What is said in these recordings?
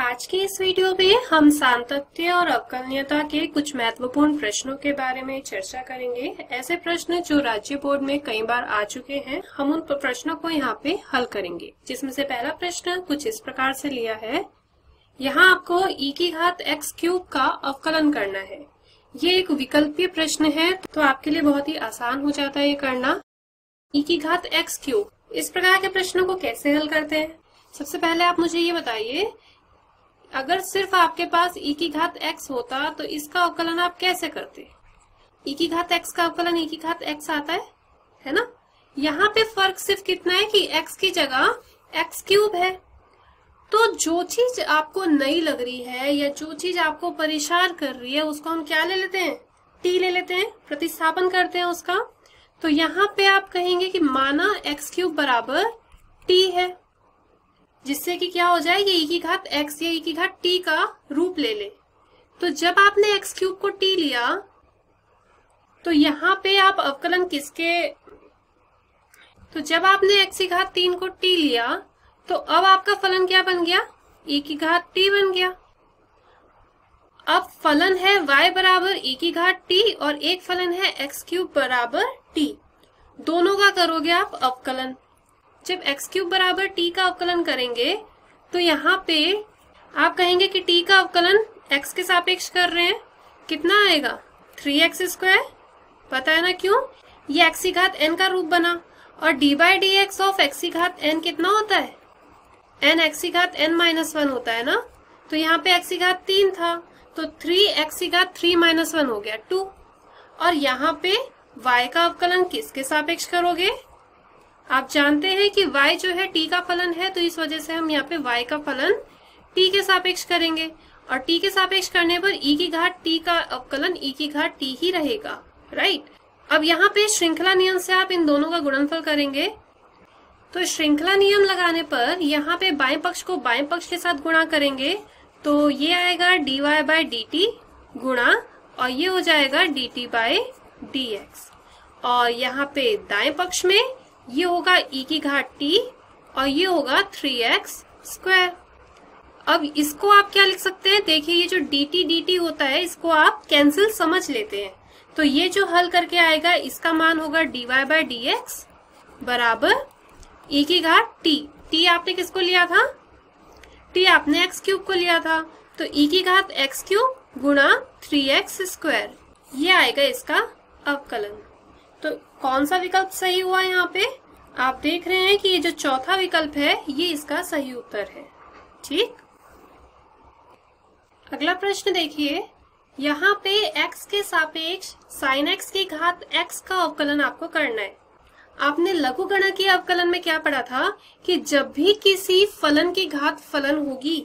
आज की इस वीडियो में हम सांतत्य और अवकलनीयता के कुछ महत्वपूर्ण प्रश्नों के बारे में चर्चा करेंगे ऐसे प्रश्न जो राज्य बोर्ड में कई बार आ चुके हैं हम उन प्रश्नों को यहाँ पे हल करेंगे जिसमें से पहला प्रश्न कुछ इस प्रकार से लिया है यहाँ आपको e की घात एक्स क्यूब का अवकलन करना है ये एक विकल्पीय प्रश्न है तो आपके लिए बहुत ही आसान हो जाता है ये करना ई e की घात एक्स क्यूब इस प्रकार के प्रश्नों को कैसे हल करते हैं सबसे पहले आप मुझे ये बताइए अगर सिर्फ आपके पास e की घात एक्स होता तो इसका अवकलन आप कैसे करते e की घात एक्स का अवकलन e की घात x आता है है ना यहाँ पे फर्क सिर्फ कितना है कि एक्स की जगह एक्स क्यूब है तो जो चीज आपको नई लग रही है या जो चीज आपको परेशान कर रही है उसको हम क्या ले लेते हैं टी ले लेते हैं प्रतिस्थापन करते हैं उसका तो यहाँ पे आप कहेंगे कि माना एक्स क्यूब बराबर टी है जिससे कि क्या हो जाए ये ई e की घात एक्स या ई की घात टी का रूप ले ले तो जब आपने एक्स क्यूब को टी लिया तो यहाँ पे आप अवकलन किसके तो जब आपने एक्स की घात तीन को टी लिया तो अब आपका फलन क्या बन गया ई e की घात टी बन गया अब फलन है y बराबर e की घात t और एक फलन है x क्यूब बराबर t दोनों का करोगे आप अवकलन जब एक्स क्यूब बराबर टी का अवकलन करेंगे तो यहाँ पे आप कहेंगे कि टी का अवकलन एक्स के सापेक्ष कर रहे हैं कितना आएगा थ्री एक्स स्क्वायर पता है ना क्यों ये एक्सी घात एन का रूप बना और D by D X of X घात एन कितना होता है एन एक्सी घात एन माइनस वन होता है ना तो यहाँ पे एक्सी घात तीन था तो थ्री एक्सी घात थ्री माइनस वन हो गया टू और यहाँ पे y का अवकलन किसके सापेक्ष करोगे आप जानते हैं कि y जो है t का फलन है तो इस वजह से हम यहाँ पे y का फलन t के सापेक्ष करेंगे और t के सापेक्ष करने पर e की घाट t का अवकलन e की घाट t ही रहेगा राइट अब यहाँ पे श्रृंखला नियम से आप इन दोनों का गुणनफल करेंगे तो श्रृंखला नियम लगाने पर यहाँ पे बाएं पक्ष को बाएं पक्ष के साथ गुणा करेंगे तो ये आएगा dy Y by D T गुणा और ये हो जाएगा D T by D X और यहाँ पे दाएं पक्ष में ये होगा e की घाट t और ये होगा थ्री एक्स स्क्वायर अब इसको आप क्या लिख सकते हैं देखिए ये जो dt dt होता है इसको आप कैंसिल समझ लेते हैं तो ये जो हल करके आएगा इसका मान होगा dy बाय डी एक्स बराबर e की घाट t t आपने किसको लिया था t आपने x क्यूब को लिया था तो e की घाट x क्यूब गुणा थ्री एक्स स्क्वायर ये आएगा इसका अवकलन कौन सा विकल्प सही हुआ यहाँ पे आप देख रहे हैं कि ये जो चौथा विकल्प है ये इसका सही उत्तर है ठीक अगला प्रश्न देखिए यहाँ पे x के सापेक्ष साइन x की घात x का अवकलन आपको करना है आपने लघु गणा के अवकलन में क्या पढ़ा था कि जब भी किसी फलन की घात फलन होगी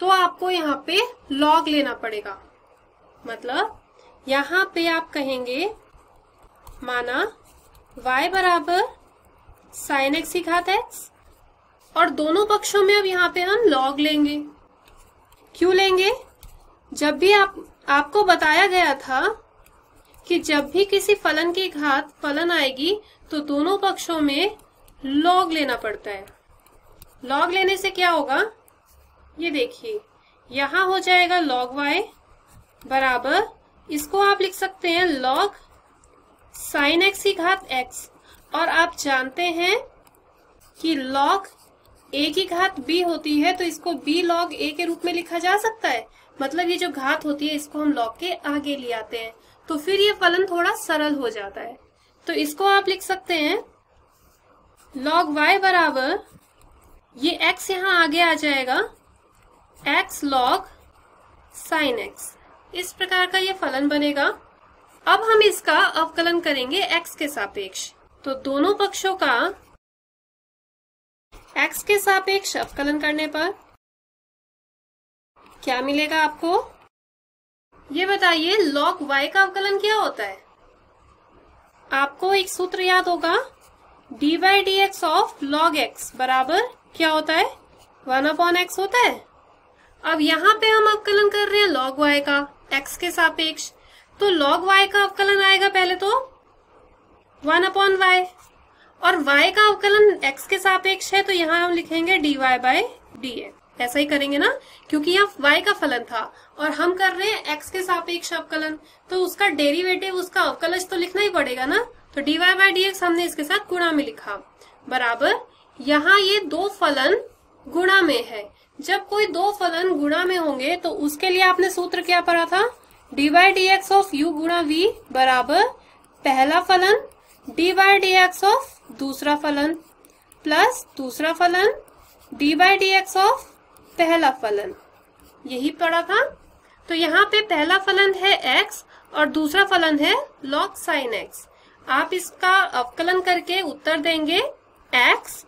तो आपको यहाँ पे लॉग लेना पड़ेगा मतलब यहाँ पे आप कहेंगे माना y बराबर साइन एक्स ही घात एक्स और दोनों पक्षों में अब यहाँ पे हम लॉग लेंगे क्यों लेंगे जब भी आप आपको बताया गया था कि जब भी किसी फलन की घात फलन आएगी तो दोनों पक्षों में लॉग लेना पड़ता है लॉग लेने से क्या होगा ये देखिए यहां हो जाएगा लॉग वाई बराबर इसको आप लिख सकते हैं लॉग साइन एक्स की घात एक्स और आप जानते हैं कि लॉग ए की घात बी होती है तो इसको बी लॉग ए के रूप में लिखा जा सकता है मतलब ये जो घात होती है इसको हम लॉग के आगे ले आते हैं तो फिर ये फलन थोड़ा सरल हो जाता है तो इसको आप लिख सकते हैं लॉग वाई बराबर ये एक्स यहाँ आगे आ जाएगा एक्स लॉग साइन एक्स इस प्रकार का ये फलन बनेगा अब हम इसका अवकलन करेंगे x के सापेक्ष तो दोनों पक्षों का x के सापेक्ष अवकलन करने पर क्या मिलेगा आपको ये बताइए log y का अवकलन क्या होता है आपको एक सूत्र याद होगा dy dx of log x बराबर क्या होता है वन अपॉन एक्स होता है अब यहाँ पे हम अवकलन कर रहे हैं log y का x के सापेक्ष तो log y का अवकलन आएगा पहले तो वन अपॉन वाई और y का अवकलन x के सापेक्ष है तो यहाँ हम लिखेंगे dy वाई बाय डी ऐसा ही करेंगे ना क्योंकि यहाँ y का फलन था और हम कर रहे हैं x के सापेक्ष अवकलन तो उसका डेरिवेटिव उसका अवकलज तो लिखना ही पड़ेगा ना तो dy वाई बाई डी हमने इसके साथ गुणा में लिखा बराबर यहाँ ये दो फलन गुणा में है जब कोई दो फलन गुणा में होंगे तो उसके लिए आपने सूत्र क्या पढ़ा था D Y D X of U गुणा वी बराबर पहला फलन D Y D X of दूसरा फलन प्लस दूसरा फलन D Y D X of पहला फलन यही पड़ा था तो यहाँ पे पहला फलन है x और दूसरा फलन है log साइन x आप इसका अवकलन करके उत्तर देंगे x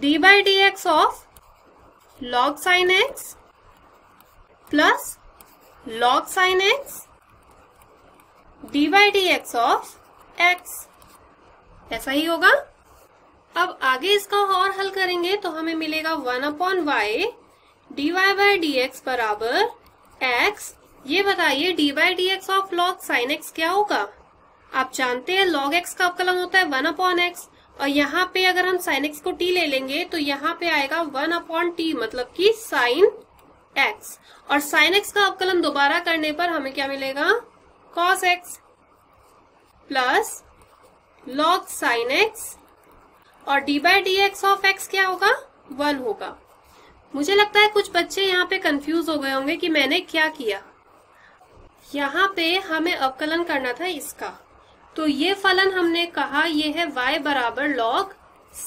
D by D X of log sine x plus log sin x D by of ऐसा ही होगा अब आगे इसका और हल करेंगे तो हमें मिलेगा one upon Y D Y by D x बराबर एक्स ये बताइए D D X of log sine X क्या होगा आप जानते हैं लॉग एक्स का अवकलन होता है वन अपॉन एक्स और यहाँ पे अगर हम साइन एक्स को टी ले लेंगे तो यहाँ पे आएगा वन अपॉन टी मतलब कि साइन एक्स और साइन एक्स का अवकलन दोबारा करने पर हमें क्या मिलेगा cos X plus log sine X और D by D X of X क्या होगा वन होगा मुझे लगता है कुछ बच्चे यहाँ पे कंफ्यूज हो गए होंगे कि मैंने क्या किया यहाँ पे हमें अवकलन करना था इसका तो ये फलन हमने कहा ये है वाई बराबर लॉग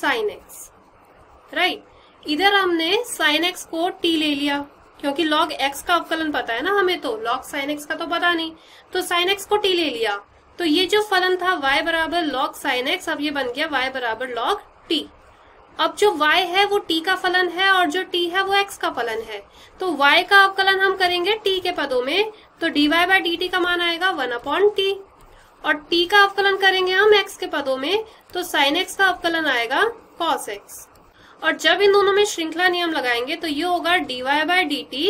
साइन एक्स राइट इधर हमने साइन एक्स को टी ले लिया क्योंकि लॉग एक्स का अवकलन पता है ना हमें तो लॉग साइन एक्स का तो पता नहीं तो साइन एक्स को टी ले लिया तो ये जो फलन था y बराबर लॉग साइन एक्स अब ये बन गया y बराबर लॉग t अब जो y है वो t का फलन है और जो t है वो x का फलन है तो y का अवकलन हम करेंगे t के पदों में तो dy बाय डी का मान आएगा वन अपॉन टी और t का अवकलन करेंगे हम x के पदों में तो साइन एक्स का अवकलन आएगा कॉस एक्स और जब इन दोनों में श्रृंखला नियम लगाएंगे तो ये होगा D Y by D T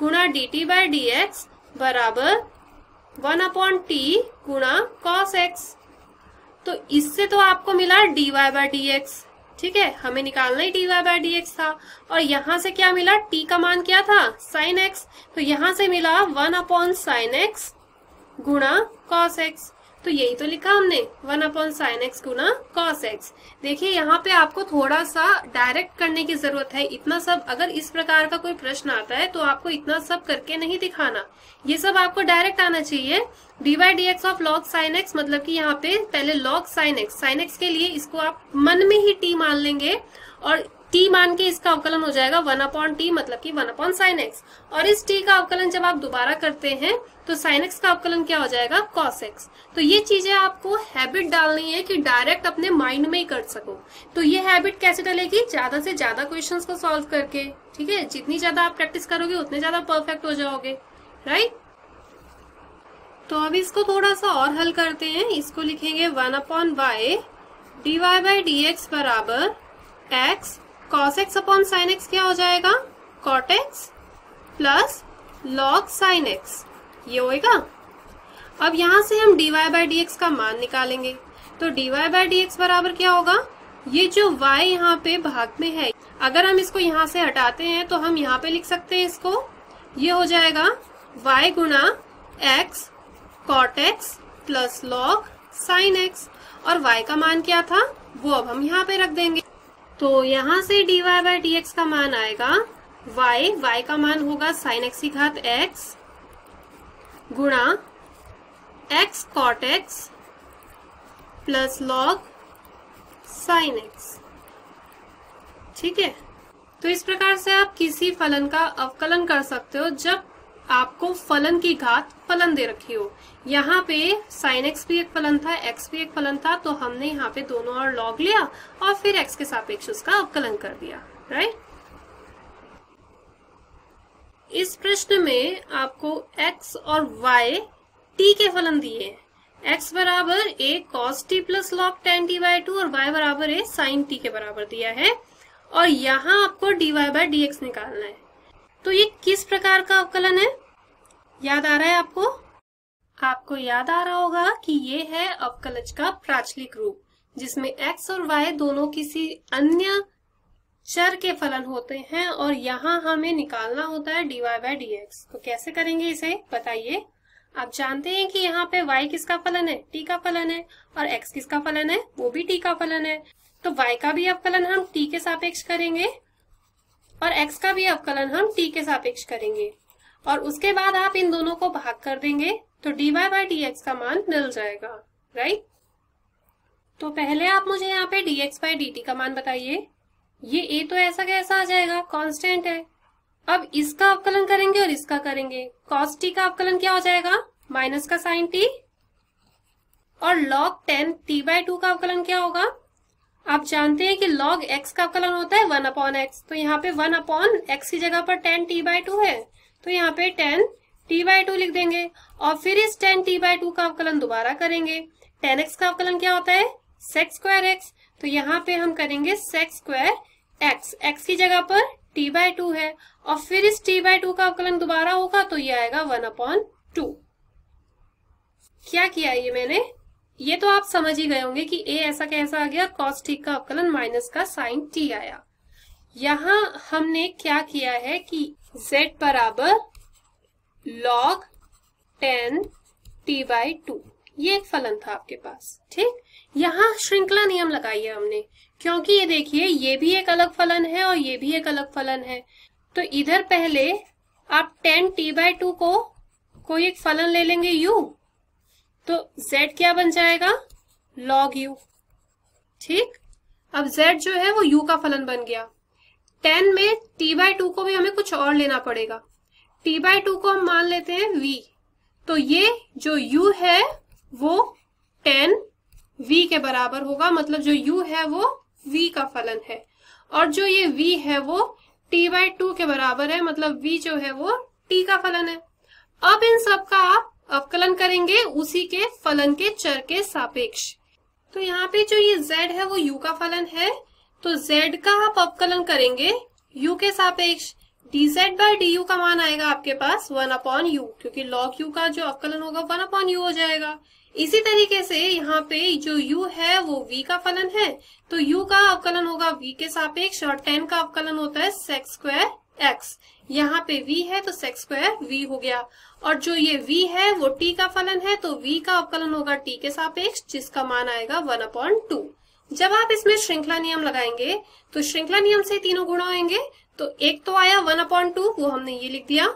गुणा D T by D x बराबर वन अपॉन टी गुणा कॉस एक्स तो इससे तो आपको मिला D Y by D X ठीक है हमें निकालना ही D Y by D X था और यहां से क्या मिला टी का मान क्या था साइन एक्स तो यहां से मिला वन अपॉन साइन एक्स गुणा कॉस एक्स तो यही तो लिखा हमने वन अपॉन साइन एक्स गुना कॉस एक्स देखिये यहाँ पे आपको थोड़ा सा डायरेक्ट करने की जरूरत है इतना सब अगर इस प्रकार का कोई प्रश्न आता है तो आपको इतना सब करके नहीं दिखाना ये सब आपको डायरेक्ट आना चाहिए D Y D X of log sine X मतलब कि यहाँ पे पहले log sine X sine X के लिए इसको आप मन में ही टी मान लेंगे और टी मान के इसका अवकलन हो जाएगा वन अपॉन टी मतलब कि वन अपॉन साइन एक्स और इस टी का अवकलन जब आप दोबारा करते हैं तो साइन एक्स का अवकलन क्या हो जाएगा कॉस एक्स तो ये चीजें आपको हैबिट डालनी है कि डायरेक्ट अपने माइंड में ही कर सको तो ये हैबिट कैसे डालेगी ज्यादा से ज्यादा क्वेश्चन को सोल्व करके ठीक है जितनी ज्यादा आप प्रैक्टिस करोगे उतने ज्यादा परफेक्ट हो जाओगे राइट तो अब इसको थोड़ा सा और हल करते हैं इसको लिखेंगे one upon Y D Y by D x बराबर X cos X upon sine X क्या हो जाएगा cot x plus log sine X ये होएगा अब यहाँ से हम डीवाई बाई डी का मान निकालेंगे तो डीवाई बाई डी बराबर क्या होगा ये जो y यहाँ पे भाग में है अगर हम इसको यहाँ से हटाते हैं तो हम यहाँ पे लिख सकते हैं इसको ये हो जाएगा y गुना X cot x plus log sine X और y का मान क्या था वो अब हम यहाँ पे रख देंगे तो यहां से d Y by D x का मान आएगा y y का मान होगा साइन एक्स की घात एक्स गुणा x cot x plus log sine x ठीक है तो इस प्रकार से आप किसी फलन का अवकलन कर सकते हो जब आपको फलन की घात फलन दे रखी हो यहाँ पे साइन एक्स भी एक फलन था एक्स भी एक फलन था तो हमने यहाँ पे दोनों और लॉग लिया और फिर एक्स के सापेक्ष उसका अवकलन कर दिया राइट इस प्रश्न में आपको x और y t के फलन दिए हैं x बराबर a cos t plus log tan t by two और y बराबर ए साइन टी के बराबर दिया है और यहाँ आपको dy बाय डी निकालना है तो ये किस प्रकार का अवकलन है याद आ रहा है आपको आपको याद आ रहा होगा कि ये है अवकलज का प्राचलिक रूप जिसमें x और y दोनों किसी अन्य चर के फलन होते हैं और यहाँ हमें निकालना होता है dy बाय डी तो कैसे करेंगे इसे बताइए आप जानते हैं कि यहाँ पे y किसका फलन है t का फलन है और x किसका फलन है वो भी t का फलन है तो y का भी अवकलन हम t के सापेक्ष करेंगे और x का भी अवकलन हम t के सापेक्ष करेंगे और उसके बाद आप इन दोनों को भाग कर देंगे तो dy बाई डी का मान मिल जाएगा राइट तो पहले आप मुझे यहाँ पे dx बाई डी का मान बताइए ये a तो ऐसा कैसा आ जाएगा कांस्टेंट है अब इसका अवकलन करेंगे और इसका करेंगे cos t का अवकलन क्या हो जाएगा माइनस का साइन t और log tan t by two का अवकलन क्या होगा आप जानते हैं कि log x का कलन होता है वन अपॉन एक्स तो यहाँ पे वन अपॉन एक्स की जगह पर टेन टी बाय टू है तो यहाँ पे टेन टी बाय टू लिख देंगे और फिर इस टेन टी बाय टू का अवकलन दोबारा करेंगे टेन एक्स का अवकलन क्या होता है सेक्स स्क्वायर एक्स तो यहाँ पे हम करेंगे सेक्स स्क्वायर एक्स एक्स की जगह पर टी बाय टू है और फिर इस टी बाय टू का अवकलन दोबारा होगा तो ये आएगा वन अपॉन टू क्या किया ये मैंने ये तो आप समझ ही गए होंगे कि ए ऐसा कैसा आ गया कॉस टी का अवकलन माइनस का साइन टी आया यहाँ हमने क्या किया है कि z बराबर log tan t by two ये एक फलन था आपके पास ठीक यहाँ श्रृंखला नियम लगाई है हमने क्योंकि ये देखिए ये भी एक अलग फलन है और ये भी एक अलग फलन है तो इधर पहले आप टेन टी बाय टू को कोई एक फलन ले लेंगे u तो z क्या बन जाएगा log u ठीक अब z जो है वो u का फलन बन गया टेन में t बाय टू को भी हमें कुछ और लेना पड़ेगा t बाय टू को हम मान लेते हैं v तो ये जो u है वो टेन v के बराबर होगा मतलब जो u है वो v का फलन है और जो ये v है वो t बाय टू के बराबर है मतलब v जो है वो t का फलन है अब इन सब का आप अवकलन करेंगे उसी के फलन के चर के सापेक्ष तो यहाँ पे जो ये z है वो u का फलन है तो z का आप अवकलन करेंगे u के सापेक्ष dz बाय डी का मान आएगा आपके पास वन अपॉन यू क्योंकि log u का जो अवकलन होगा वन अपॉन यू हो जाएगा इसी तरीके से यहाँ पे जो u है वो v का फलन है तो u का अवकलन होगा v के सापेक्ष और टेन का अवकलन होता है सेक्स स्क्वायर एक्स यहाँ पे v है तो सेक्स स्क्वायर v हो गया और जो ये v है वो t का फलन है तो v का अवकलन होगा t के सापेक्ष जिसका मान आएगा वन अपॉन टू जब आप इसमें श्रृंखला नियम लगाएंगे तो श्रृंखला नियम से तीनों गुणा आएंगे तो एक तो आया वन अपॉन टू वो हमने ये लिख दिया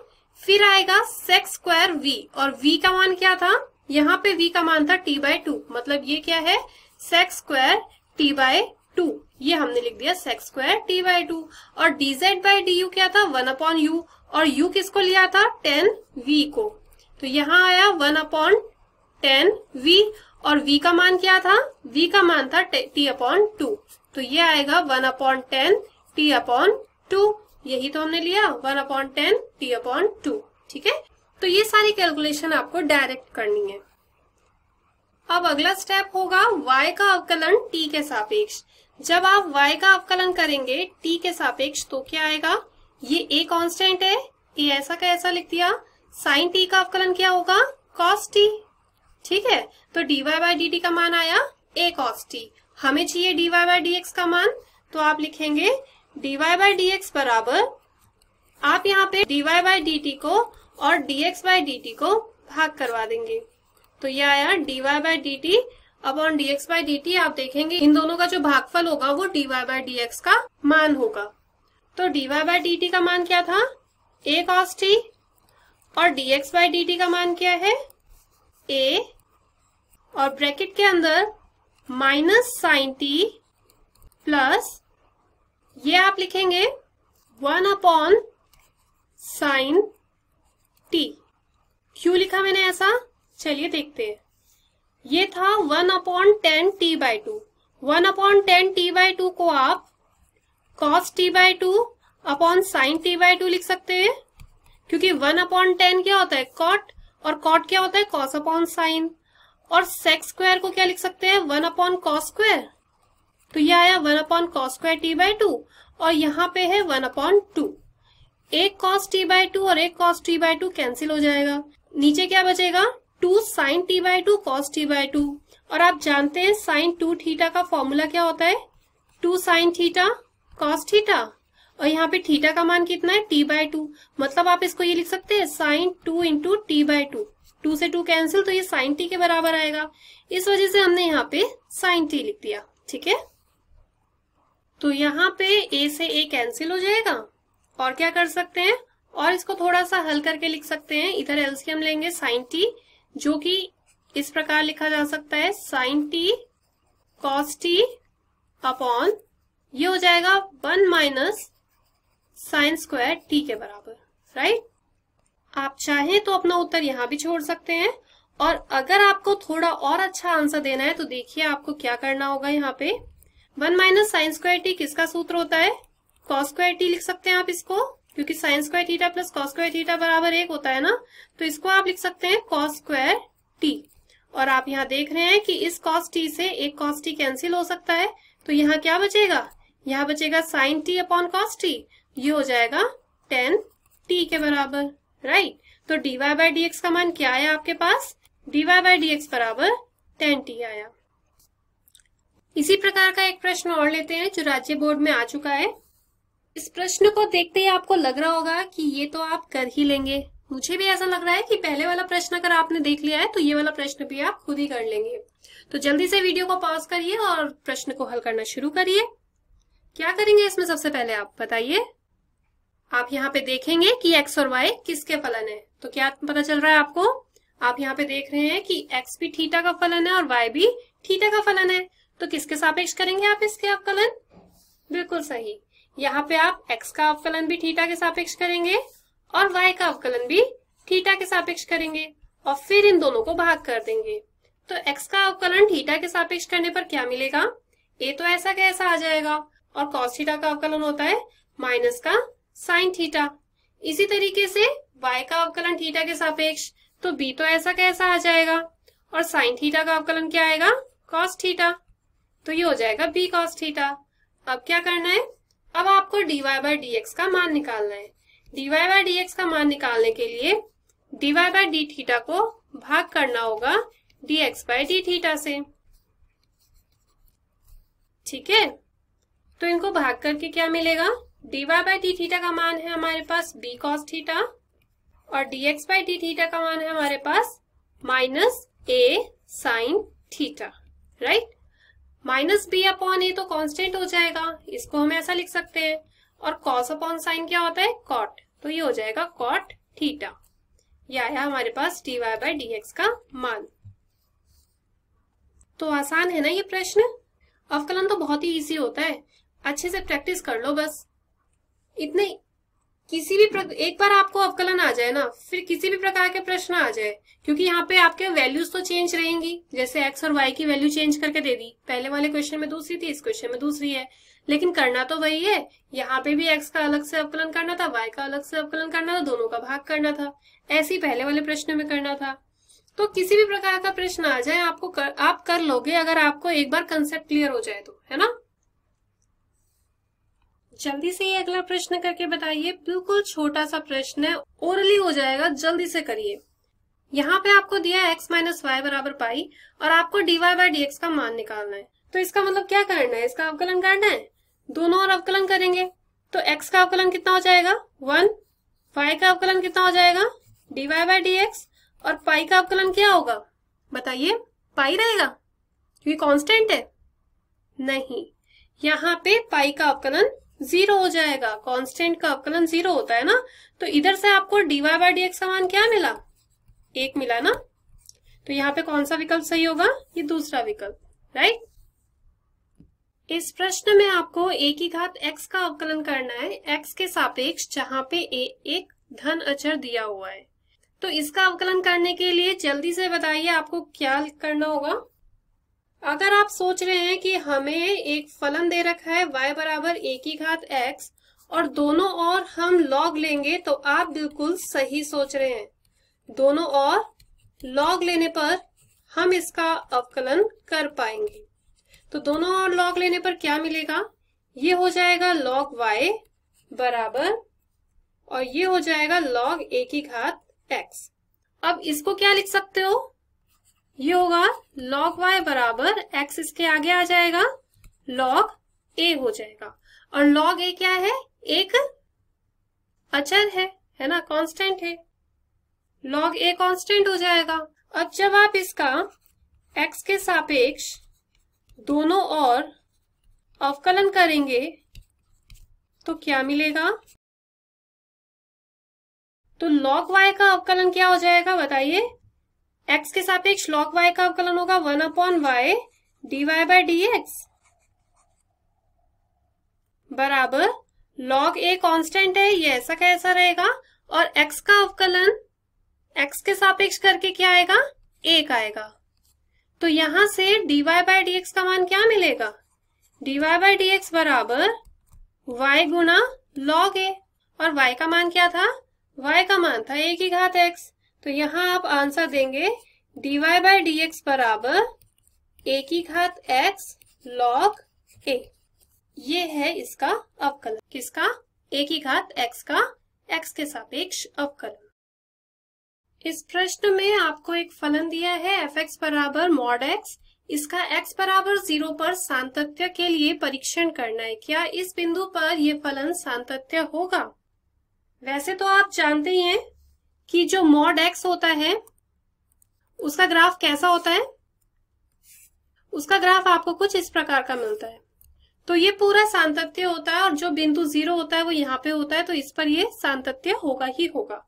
फिर आएगा सेक्स स्क्वायर वी और वी का मान क्या था यहाँ पे वी का मान था टी बाय टू मतलब ये क्या है sec square t by two ये हमने लिख दिया sec square t by two और d z by d u क्या था वन अपॉन यू और यू किसको लिया था टेन वी को तो यहाँ आया वन अपॉन टेन वी और v का मान क्या था v का मान था t अपॉन टू तो ये आएगा one upon tan t upon two यही तो हमने लिया one upon tan t upon two ठीक है तो ये सारी कैलकुलेशन आपको डायरेक्ट करनी है अब अगला स्टेप होगा y का अवकलन t के सापेक्ष जब आप y का अवकलन करेंगे t के सापेक्ष तो क्या आएगा ये a कांस्टेंट है ये ऐसा का ऐसा लिख दिया साइन t का अवकलन क्या होगा cos t ठीक है तो dy बाई डी का मान आया a cos t हमें चाहिए dy बाय dx का मान तो आप लिखेंगे dy बाई dx बराबर आप यहाँ पे dy बाय dt को और dx बाय डी को भाग करवा देंगे तो ये आया d Y by d t upon d x by d t आप देखेंगे इन दोनों का जो भागफल होगा वो d Y by D x का मान होगा तो d Y by d t का मान क्या था ए कॉस टी और d x by d t का मान क्या है ए और ब्रैकेट के अंदर माइनस साइन टी प्लस ये आप लिखेंगे वन अपॉन साइन टी क्यों लिखा मैंने ऐसा चलिए देखते हैं ये था one upon tan t by two one upon tan t by two को आप cos t by two upon sine t by two लिख सकते हैं क्योंकि वन अपॉन टेन क्या होता है कॉट और कॉट क्या होता है कॉस अपॉन साइन और सेक्स स्क्वायर को क्या लिख सकते हैं वन अपॉन कॉस स्क्वायर तो ये आया one upon cos square t by two और यहाँ पे है वन अपॉन टू एक कॉस टी बाई टू और एक cos t by two cancel हो जाएगा नीचे क्या बचेगा two sine t by two cos t by two और आप जानते हैं साइन टू थीटा का फॉर्मूला क्या होता है two sine theta cos theta और यहाँ पे थीटा का मान कितना है टी बाय टू मतलब आप इसको ये लिख सकते हैं sine two into t by two two से टू कैंसिल तो ये साइन टी के बराबर आएगा इस वजह से हमने यहाँ पे साइन टी लिख दिया ठीक है तो यहाँ पे ए से ए कैंसिल हो जाएगा और क्या कर सकते हैं और इसको थोड़ा सा हल करके लिख सकते हैं इधर एल्सियम लेंगे साइन टी जो कि इस प्रकार लिखा जा सकता है sine t cos t upon ये हो जाएगा one minus sine square t के बराबर राइट आप चाहें तो अपना उत्तर यहां भी छोड़ सकते हैं और अगर आपको थोड़ा और अच्छा आंसर देना है तो देखिए आपको क्या करना होगा यहाँ पे one minus sine square t किसका सूत्र होता है कॉस स्क्वायर टी लिख सकते हैं आप इसको क्योंकि sine square theta plus cos square theta बराबर एक होता है ना तो इसको आप लिख सकते हैं कॉस स्क्वायर टी और आप यहाँ देख रहे हैं कि इस कॉस टी से एक कॉस टी कैंसिल हो सकता है तो यहाँ क्या बचेगा यहाँ बचेगा sine t upon cos t ये हो जाएगा टेन टी के बराबर राइट तो डीवाई बाई डी का मान क्या आया आपके पास डीवाई बाई डी बराबर टेन टी आया इसी प्रकार का एक प्रश्न और लेते हैं जो राज्य बोर्ड में आ चुका है इस प्रश्न को देखते ही आपको लग रहा होगा कि ये तो आप कर ही लेंगे मुझे भी ऐसा लग रहा है कि पहले वाला प्रश्न अगर आपने देख लिया है तो ये वाला प्रश्न भी आप खुद ही कर लेंगे तो जल्दी से वीडियो को पॉज करिए और प्रश्न को हल करना शुरू करिए क्या करेंगे इसमें सबसे पहले आप बताइए आप यहाँ पे देखेंगे कि एक्स और वाई किसके फलन है तो क्या पता चल रहा है आपको आप यहाँ पे देख रहे हैं कि एक्स भी थीटा का फलन है और वाई भी थीटा का फलन है तो किसके सापेक्ष करेंगे आप इसके अवकलन बिल्कुल सही यहाँ पे आप x का अवकलन भी थीटा के सापेक्ष करेंगे और y का अवकलन भी थीटा के सापेक्ष करेंगे और फिर इन दोनों को भाग कर देंगे तो x का अवकलन थीटा के सापेक्ष करने पर क्या मिलेगा ए तो ऐसा का ऐसा आ जाएगा और cos थीटा का अवकलन होता है माइनस का साइन थीटा इसी तरीके से y का अवकलन थीटा के सापेक्ष तो b तो ऐसा का ऐसा आ जाएगा और साइन थीटा का अवकलन क्या आएगा cos थीटा तो ये हो जाएगा बी कॉस थीटा अब क्या करना है अब आपको dy बाय डी का मान निकालना है dy बाय डी का मान निकालने के लिए dy बाय डी थीटा को भाग करना होगा dx बाय डी थीटा से ठीक है तो इनको भाग करके क्या मिलेगा dy बाय डी थीटा का मान है हमारे पास b cos थीटा और dx बाय डी थीटा का मान है हमारे पास minus a sine theta right minus b upon a तो कांस्टेंट हो जाएगा इसको हम ऐसा लिख सकते हैं और कॉस अपॉन साइन क्या होता है कॉट तो ये हो जाएगा कॉट थीटा यह आया हमारे पास d Y by D x का मान तो आसान है ना ये प्रश्न अवकलन तो बहुत ही ईजी होता है अच्छे से प्रैक्टिस कर लो बस इतने किसी भी एक बार आपको अवकलन आ जाए ना फिर किसी भी प्रकार के प्रश्न आ जाए क्योंकि यहाँ पे आपके वैल्यूज तो चेंज रहेंगी जैसे एक्स और वाई की वैल्यू चेंज करके दे दी पहले वाले क्वेश्चन में दूसरी थी इस क्वेश्चन में दूसरी है लेकिन करना तो वही है यहाँ पे भी एक्स का अलग से अवकलन करना था वाई का अलग से अवकलन करना था दोनों का भाग करना था ऐसे ही पहले वाले प्रश्न में करना था तो किसी भी प्रकार का प्रश्न आ जाए आपको कर, आप कर लोगे अगर आपको एक बार कंसेप्ट क्लियर हो जाए तो है ना जल्दी से ये अगला प्रश्न करके बताइए बिल्कुल छोटा सा प्रश्न है ओरली हो जाएगा जल्दी से करिए यहाँ पे आपको दिया है एक्स माइनस वाई बराबर पाई और आपको डीवाई बाई डी का मान निकालना है तो इसका मतलब क्या करना है इसका अवकलन करना है दोनों और अवकलन करेंगे तो x का अवकलन कितना हो जाएगा वन y का अवकलन कितना हो जाएगा dy बाई डी और पाई का अवकलन क्या होगा बताइए पाई रहेगा क्योंकि कॉन्स्टेंट है नहीं यहाँ पे पाई का अवकलन जीरो हो जाएगा कांस्टेंट का अवकलन जीरो होता है ना तो इधर से आपको डीवाई बाई डी एक्स का मान क्या मिला एक मिला ना तो यहाँ पे कौन सा विकल्प सही होगा ये दूसरा विकल्प राइट इस प्रश्न में आपको ए की घात एक्स का अवकलन करना है एक्स के सापेक्ष जहाँ पे ए एक धन अचर दिया हुआ है तो इसका अवकलन करने के लिए जल्दी से बताइए आपको क्या करना होगा अगर आप सोच रहे हैं कि हमें एक फलन दे रखा है वाई बराबर ए की घात एक्स और दोनों और हम लॉग लेंगे तो आप बिल्कुल सही सोच रहे हैं दोनों और लॉग लेने पर हम इसका अवकलन कर पाएंगे तो दोनों और लॉग लेने पर क्या मिलेगा ये हो जाएगा लॉग वाई बराबर और ये हो जाएगा लॉग ए की घात एक्स अब इसको क्या लिख सकते हो ये होगा log y बराबर x इसके आगे आ जाएगा log a हो जाएगा और log a क्या है एक अचर है है ना कांस्टेंट है log a कांस्टेंट हो जाएगा अब जब आप इसका x के सापेक्ष दोनों और अवकलन करेंगे तो क्या मिलेगा तो log y का अवकलन क्या हो जाएगा बताइए एक्स के सापेक्ष लॉग वाई का अवकलन होगा one upon Y D Y by D x बराबर लॉग ए कांस्टेंट है ये ऐसा कैसा रहेगा और एक्स का अवकलन एक्स के सापेक्ष करके क्या आएगा एक आएगा तो यहां से dy बाय डी का मान क्या मिलेगा dy बाय डी बराबर y गुना लॉग ए और y का मान क्या था y का मान था एक ही घात एक्स तो यहाँ आप आंसर देंगे dy बाई डी एक्स बराबर ए की घात x log a ये है इसका अवकलन किसका a की घात x का x के सापेक्ष अवकलन इस प्रश्न में आपको एक फलन दिया है एफ एक्स बराबर मॉड एक्स इसका x बराबर जीरो पर सांतत्य के लिए परीक्षण करना है क्या इस बिंदु पर यह फलन सांतत्य होगा वैसे तो आप जानते ही हैं कि जो मॉड एक्स होता है उसका ग्राफ कैसा होता है उसका ग्राफ आपको कुछ इस प्रकार का मिलता है तो ये पूरा सांतत्य होता है और जो बिंदु जीरो होता है वो यहाँ पे होता है तो इस पर ये सांतत्य होगा ही होगा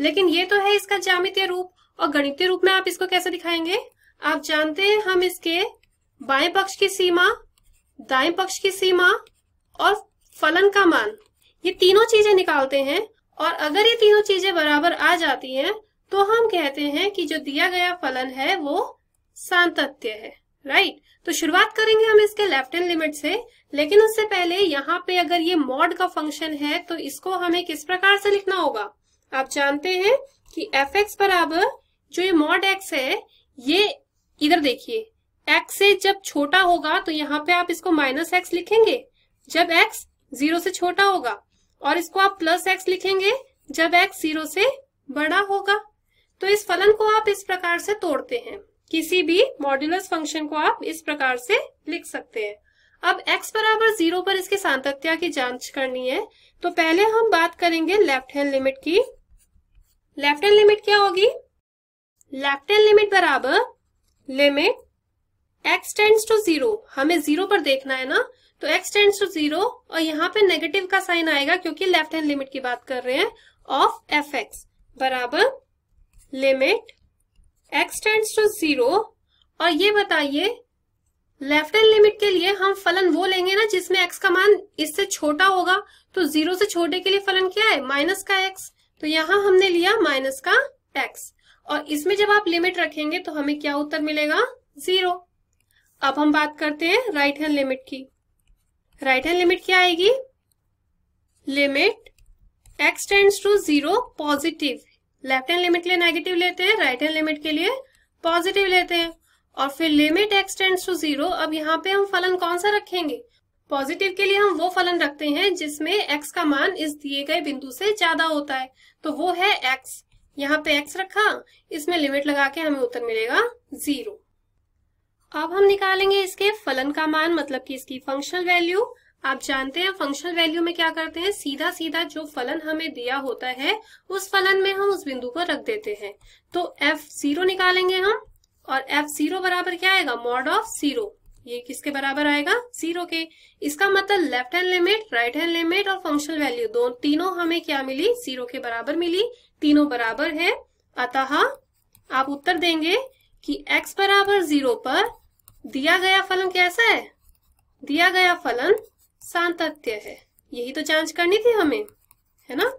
लेकिन ये तो है इसका जामितीय रूप और गणितीय रूप में आप इसको कैसे दिखाएंगे आप जानते हैं हम इसके बाएं पक्ष की सीमा दाएं पक्ष की सीमा और फलन का मान ये तीनों चीजें निकालते हैं और अगर ये तीनों चीजें बराबर आ जाती हैं तो हम कहते हैं कि जो दिया गया फलन है वो सांतत्य है राइट तो शुरुआत करेंगे हम इसके लेफ्ट हैंड लिमिट से लेकिन उससे पहले यहाँ पे अगर ये मॉड का फंक्शन है तो इसको हमें किस प्रकार से लिखना होगा आप जानते हैं कि एफ एक्स बराबर जो ये मॉड एक्स है ये इधर देखिए एक्स से जब छोटा होगा तो यहाँ पे आप इसको माइनस एक्स लिखेंगे जब एक्स जीरो से छोटा होगा और इसको आप प्लस एक्स लिखेंगे जब एक्स जीरो से बड़ा होगा तो इस फलन को आप इस प्रकार से तोड़ते हैं किसी भी मॉड्यूलस फंक्शन को आप इस प्रकार से लिख सकते हैं अब x बराबर जीरो पर इसके सांतत्या की जांच करनी है तो पहले हम बात करेंगे लेफ्ट हैंड लिमिट की लेफ्ट हैंड लिमिट क्या होगी लेफ्ट हैंड लिमिट बराबर limit x tends to zero हमें जीरो पर देखना है ना तो x टेंड्स टू जीरो और यहाँ पे नेगेटिव का साइन आएगा क्योंकि लेफ्ट हैंड लिमिट की बात कर रहे हैं ऑफ एफ एक्स बराबर limit x tends to zero और ये बताइए लेफ्ट हैंड लिमिट के लिए हम फलन वो लेंगे ना जिसमें x का मान इससे छोटा होगा तो जीरो से छोटे के लिए फलन क्या है माइनस का x तो यहाँ हमने लिया माइनस का x और इसमें जब आप लिमिट रखेंगे तो हमें क्या उत्तर मिलेगा जीरो अब हम बात करते हैं राइट हैंड लिमिट की राइट हैंड लिमिट क्या आएगी limit x tends to zero positive left hand limit के लिए नेगेटिव लेते हैं राइट हैंड लिमिट के लिए पॉजिटिव लेते हैं और फिर limit x tends to zero अब यहाँ पे हम फलन कौन सा रखेंगे पॉजिटिव के लिए हम वो फलन रखते हैं जिसमें x का मान इस दिए गए बिंदु से ज्यादा होता है तो वो है x यहाँ पे x रखा इसमें लिमिट लगा के हमें उत्तर मिलेगा जीरो अब हम निकालेंगे इसके फलन का मान मतलब कि इसकी फंक्शनल वैल्यू आप जानते हैं फंक्शनल वैल्यू में क्या करते हैं सीधा सीधा जो फलन हमें दिया होता है उस फलन में हम उस बिंदु को रख देते हैं तो एफ जीरो निकालेंगे हम और एफ जीरो बराबर क्या आएगा मॉड ऑफ जीरो ये किसके बराबर आएगा जीरो के इसका मतलब left hand limit right hand limit और फंक्शनल वैल्यू दो तीनों हमें क्या मिली जीरो के बराबर मिली तीनों बराबर है अतः आप उत्तर देंगे कि x बराबर जीरो पर दिया गया फलन कैसा है दिया गया फलन सांतत्य है यही तो जांच करनी थी हमें है ना